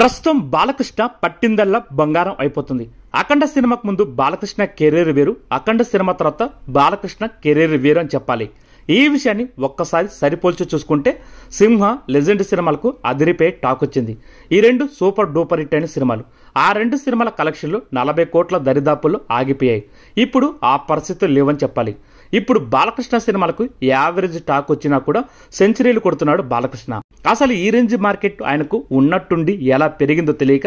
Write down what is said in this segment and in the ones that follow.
ప్రస్తుతం బాలకృష్ణ పట్టిందల్లా బంగారం అయిపోతుంది అఖండ సినిమాకు ముందు బాలకృష్ణ కెరీర్ వేరు అఖండ సినిమా తర్వాత బాలకృష్ణ కెరీర్ వేరు అని చెప్పాలి ఈ విషయాన్ని ఒక్కసారి సరిపోల్చి చూసుకుంటే సింహ లెజెండ్ సినిమాలకు అదిరిపై టాక్ వచ్చింది ఈ రెండు సూపర్ డూపర్ హిట్ అయిన సినిమాలు ఆ రెండు సినిమాల కలెక్షన్లు నలభై కోట్ల దరిదాపుల్లో ఆగిపోయాయి ఇప్పుడు ఆ పరిస్థితులు లేవని చెప్పాలి ఇప్పుడు బాలకృష్ణ సినిమాలకు యావరేజ్ టాక్ వచ్చినా కూడా సెంచరీలు కొడుతున్నాడు బాలకృష్ణ అసలు ఈ రేంజ్ మార్కెట్ ఆయనకు ఉన్నట్టుండి ఎలా పెరిగిందో తెలియక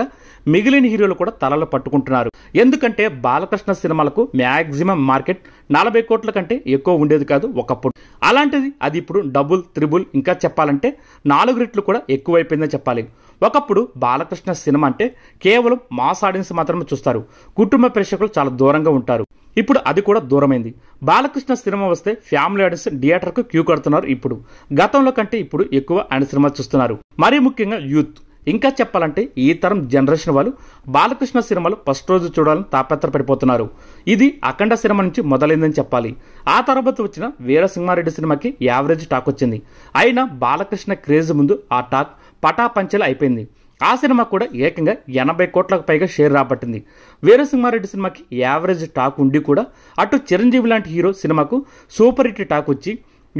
మిగిలిన హీరోలు కూడా తలలు పట్టుకుంటున్నారు ఎందుకంటే బాలకృష్ణ సినిమాలకు మ్యాక్సిమం మార్కెట్ నలభై కోట్ల కంటే ఎక్కువ ఉండేది కాదు ఒకప్పుడు అలాంటిది అది ఇప్పుడు డబుల్ త్రిబుల్ ఇంకా చెప్పాలంటే నాలుగు రెట్లు కూడా ఎక్కువైపోయిందని చెప్పాలి ఒకప్పుడు బాలకృష్ణ సినిమా అంటే కేవలం మాస్ ఆడియన్స్ మాత్రమే చూస్తారు కుటుంబ ప్రేక్షకులు చాలా దూరంగా ఉంటారు ఇప్పుడు అది కూడా దూరమైంది బాలకృష్ణ సినిమా వస్తే ఫ్యామిలీ ఆడియన్స్ థియేటర్కు క్యూ కడుతున్నారు ఇప్పుడు గతంలో కంటే ఇప్పుడు ఎక్కువ ఆయన సినిమా చూస్తున్నారు మరీ ముఖ్యంగా యూత్ ఇంకా చెప్పాలంటే ఈ తరం జనరేషన్ వాళ్ళు బాలకృష్ణ సినిమాలు ఫస్ట్ రోజు చూడాలని తాపత్రపడిపోతున్నారు ఇది అఖండ సినిమా నుంచి మొదలైందని చెప్పాలి ఆ తర్వాత వచ్చిన వీర సింహారెడ్డి సినిమాకి యావరేజ్ టాక్ వచ్చింది అయినా బాలకృష్ణ క్రేజ్ ముందు ఆ టాక్ పటాపంచలు అయిపోయింది ఆ సినిమా కూడా ఏకంగా ఎనభై కోట్లకు పైగా షేర్ రాబట్టింది వీరసింహారెడ్డి సినిమాకి యావరేజ్ టాక్ ఉండి కూడా అటు చిరంజీవి లాంటి హీరో సినిమాకు సూపర్ హిట్ టాక్ వచ్చి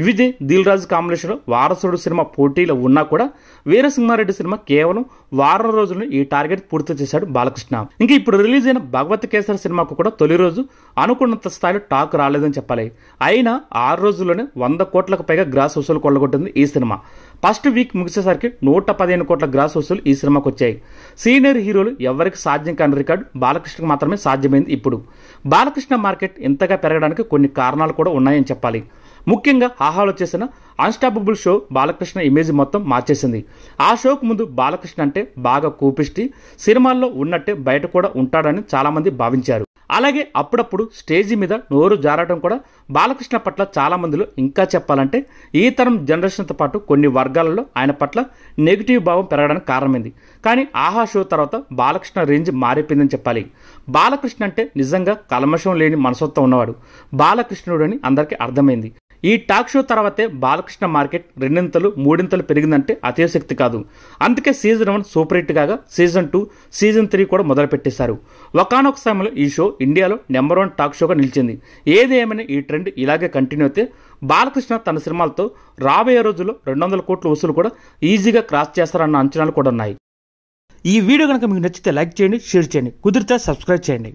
విజయ్ దిల్ రాజు కాంబినేషన్లో వారసుడు సినిమా పోటీలో ఉన్నా కూడా వీరసింహారెడ్డి సినిమా కేవలం వారం రోజుల్లో ఈ టార్గెట్ పూర్తి చేశాడు బాలకృష్ణ ఇంకా ఇప్పుడు రిలీజ్ అయిన భగవత్ కేసరి సినిమాకు కూడా తొలి రోజు అనుకున్నంత స్థాయిలో టాక్ రాలేదని చెప్పాలి అయినా ఆరు రోజుల్లోనే వంద కోట్లకు పైగా గ్రాస్ వసూలు కొల్లగొట్టింది ఈ సినిమా ఫస్ట్ వీక్ ముగిసేసరికి నూట పదిహేను కోట్ల గ్రాస్ వసూలు ఈ సినిమాకు వచ్చాయి సీనియర్ హీరోలు ఎవరికి సాధ్యం కాని రికార్డు బాలకృష్ణకు మాత్రమే సాధ్యమైంది ఇప్పుడు బాలకృష్ణ మార్కెట్ ఇంతగా పెరగడానికి కొన్ని కారణాలు కూడా ఉన్నాయని చెప్పాలి ముఖ్యంగా ఆహాలో చేసిన అన్స్టాపబుల్ షో బాలకృష్ణ ఇమేజ్ మొత్తం మార్చేసింది ఆ షోకు ముందు బాలకృష్ణ అంటే బాగా కూపిష్టి సినిమాల్లో ఉన్నట్టే బయట కూడా ఉంటాడని చాలామంది భావించారు అలాగే అప్పుడప్పుడు స్టేజీ మీద నోరు జారటం కూడా బాలకృష్ణ పట్ల చాలామందిలో ఇంకా చెప్పాలంటే ఈ తరం జనరేషన్తో పాటు కొన్ని వర్గాలలో ఆయన పట్ల నెగిటివ్ భావం పెరగడానికి కారణమైంది కానీ ఆహా షో తర్వాత బాలకృష్ణ రేంజ్ మారిపోయిందని చెప్పాలి బాలకృష్ణ అంటే నిజంగా కల్మషం లేని మనసత్వం ఉన్నవాడు బాలకృష్ణుడు అని అందరికీ అర్థమైంది ఈ టాక్ షో తర్వాతే బాలకృష్ణ మార్కెట్ రెండింతలు మూడింతలు పెరిగిందంటే అతిశక్తి కాదు అందుకే సీజన్ వన్ సూపర్ హిట్ కాగా సీజన్ టూ సీజన్ త్రీ కూడా మొదలుపెట్టేశారు ఒకనొక సమయంలో ఈ షో ఇండియాలో నెంబర్ వన్ టాక్ షోగా నిలిచింది ఏది ఏమైనా ఈ ట్రెండ్ ఇలాగే కంటిన్యూ అయితే బాలకృష్ణ తన సినిమాలతో రాబోయే రోజుల్లో రెండు వందల కోట్ల వసూలు కూడా ఈజీగా క్రాస్ చేస్తారన్న అంచనాలు కూడా ఉన్నాయి ఈ వీడియో కనుక మీకు నచ్చితే లైక్ చేయండి షేర్ చేయండి కుదిరితే సబ్స్క్రైబ్ చేయండి